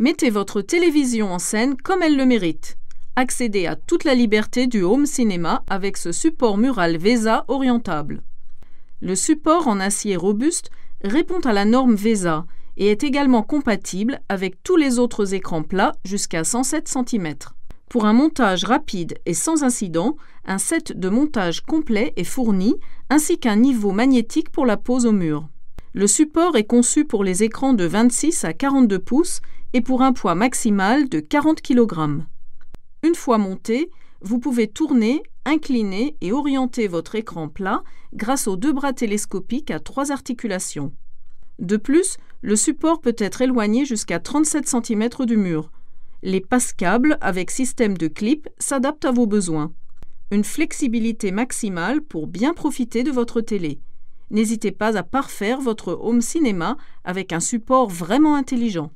Mettez votre télévision en scène comme elle le mérite. Accédez à toute la liberté du home cinéma avec ce support mural VESA orientable. Le support en acier robuste répond à la norme VESA et est également compatible avec tous les autres écrans plats jusqu'à 107 cm. Pour un montage rapide et sans incident, un set de montage complet est fourni ainsi qu'un niveau magnétique pour la pose au mur. Le support est conçu pour les écrans de 26 à 42 pouces et pour un poids maximal de 40 kg. Une fois monté, vous pouvez tourner, incliner et orienter votre écran plat grâce aux deux bras télescopiques à trois articulations. De plus, le support peut être éloigné jusqu'à 37 cm du mur. Les passe-câbles avec système de clip s'adaptent à vos besoins. Une flexibilité maximale pour bien profiter de votre télé n'hésitez pas à parfaire votre home cinéma avec un support vraiment intelligent.